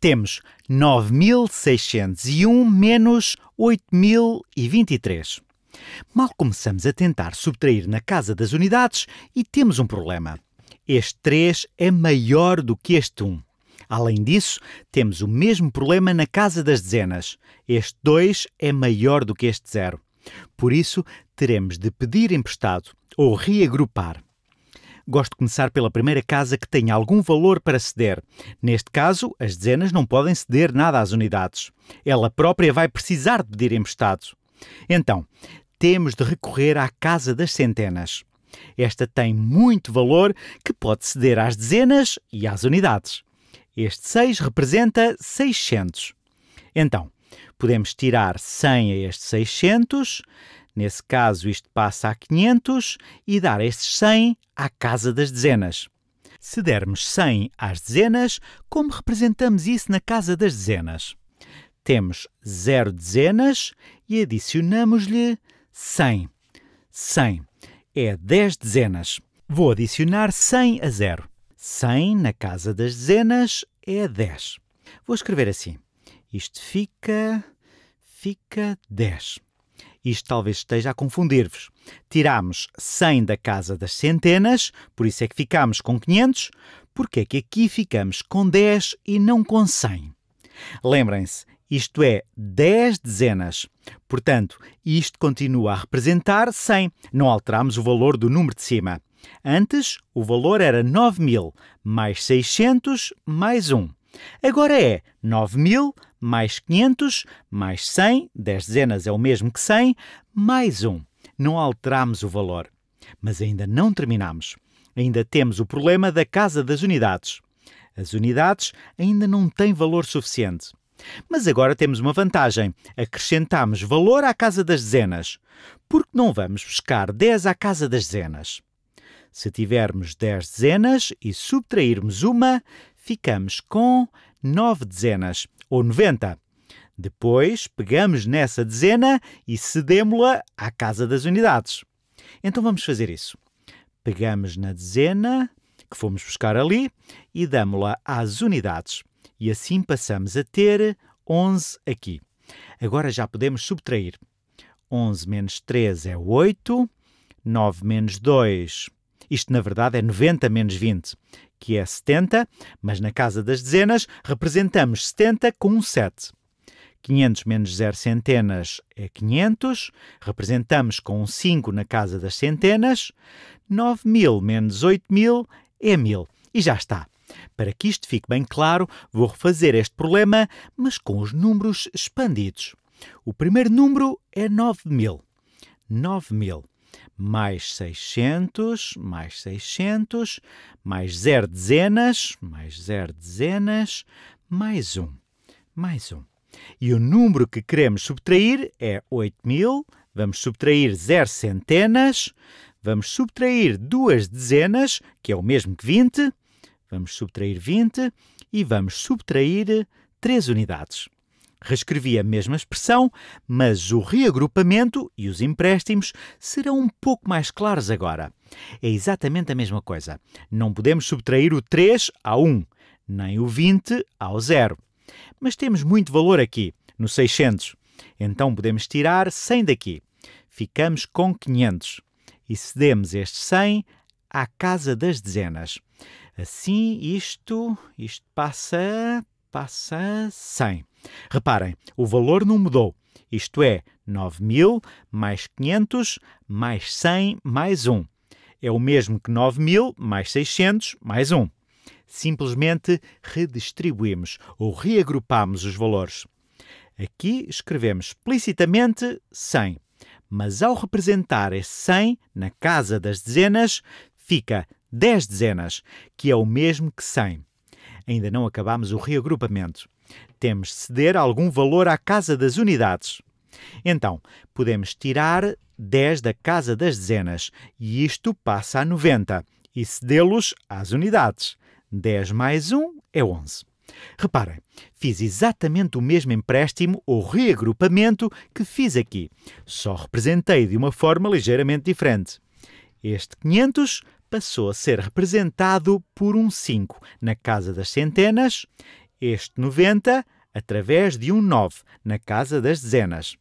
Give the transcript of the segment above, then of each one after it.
temos 9.601 menos 8.023. Mal começamos a tentar subtrair na casa das unidades e temos um problema. Este 3 é maior do que este 1. Além disso, temos o mesmo problema na casa das dezenas. Este 2 é maior do que este 0. Por isso, teremos de pedir emprestado ou reagrupar. Gosto de começar pela primeira casa que tenha algum valor para ceder. Neste caso, as dezenas não podem ceder nada às unidades. Ela própria vai precisar de pedir emprestado. Então, temos de recorrer à casa das centenas. Esta tem muito valor que pode ceder às dezenas e às unidades. Este 6 representa 600. Então, podemos tirar 100 a este 600, Nesse caso, isto passa a 500 e dar estes 100 à casa das dezenas. Se dermos 100 às dezenas, como representamos isso na casa das dezenas? Temos 0 dezenas e adicionamos-lhe 100. 100 é 10 dezenas. Vou adicionar 100 a 0. 100 na casa das dezenas é 10. Vou escrever assim. Isto fica. fica 10. Isto talvez esteja a confundir-vos. Tirámos 100 da casa das centenas, por isso é que ficámos com 500. Porque é que aqui ficamos com 10 e não com 100? Lembrem-se, isto é 10 dezenas. Portanto, isto continua a representar 100. Não alterámos o valor do número de cima. Antes, o valor era 9000 mais 600 mais 1. Agora é 9000 mais 500, mais 100, 10 dezenas é o mesmo que 100, mais 1. Não alteramos o valor. Mas ainda não terminamos. Ainda temos o problema da casa das unidades. As unidades ainda não têm valor suficiente. Mas agora temos uma vantagem: acrescentamos valor à casa das dezenas, porque não vamos buscar 10 à casa das dezenas. Se tivermos 10 dezenas e subtrairmos uma, ficamos com 9 dezenas, ou 90. Depois pegamos nessa dezena e cedemos-la à casa das unidades. Então vamos fazer isso. Pegamos na dezena que fomos buscar ali e damos-la às unidades. E assim passamos a ter 11 aqui. Agora já podemos subtrair. 11 menos 3 é 8, 9 menos 2, isto na verdade é 90 menos 20, que é 70, mas na casa das dezenas representamos 70 com um 7. 500 menos 0 centenas é 500, representamos com um 5 na casa das centenas, 9.000 menos 8.000 é 1.000. E já está. Para que isto fique bem claro, vou refazer este problema, mas com os números expandidos. O primeiro número é 9.000. 9.000 mais 600, mais 600, mais 0 dezenas, mais 0 dezenas, mais 1, um, mais 1. Um. E o número que queremos subtrair é 8.000, vamos subtrair 0 centenas, vamos subtrair 2 dezenas, que é o mesmo que 20, vamos subtrair 20 e vamos subtrair 3 unidades. Reescrevi a mesma expressão, mas o reagrupamento e os empréstimos serão um pouco mais claros agora. É exatamente a mesma coisa. Não podemos subtrair o 3 a 1, nem o 20 ao 0. Mas temos muito valor aqui, no 600. Então podemos tirar 100 daqui. Ficamos com 500. E cedemos este 100 à casa das dezenas. Assim, isto, isto passa passa a 100. Reparem, o valor não mudou. Isto é, 9.000 mais 500 mais 100 mais 1. É o mesmo que 9.000 mais 600 mais 1. Simplesmente redistribuímos ou reagrupamos os valores. Aqui escrevemos explicitamente 100, mas ao representar esse 100 na casa das dezenas, fica 10 dezenas, que é o mesmo que 100 ainda não acabámos o reagrupamento. Temos de ceder algum valor à casa das unidades. Então, podemos tirar 10 da casa das dezenas e isto passa a 90 e cedê-los às unidades. 10 mais 1 é 11. Reparem, fiz exatamente o mesmo empréstimo ou reagrupamento que fiz aqui, só representei de uma forma ligeiramente diferente. Este 500 passou a ser representado por um 5 na casa das centenas, este 90 através de um 9 na casa das dezenas.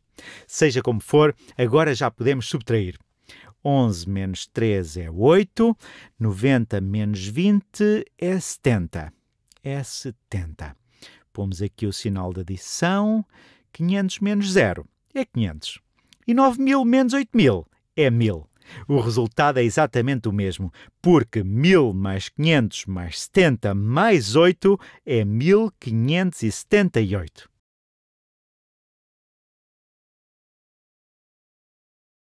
Seja como for, agora já podemos subtrair. 11 menos 3 é 8, 90 menos 20 é 70. É 70. Pomos aqui o sinal da adição. 500 menos 0 é 500. E 9.000 menos 8.000 é 1.000. O resultado é exatamente o mesmo, porque 1000 mais 500 mais 70 mais 8 é 1578.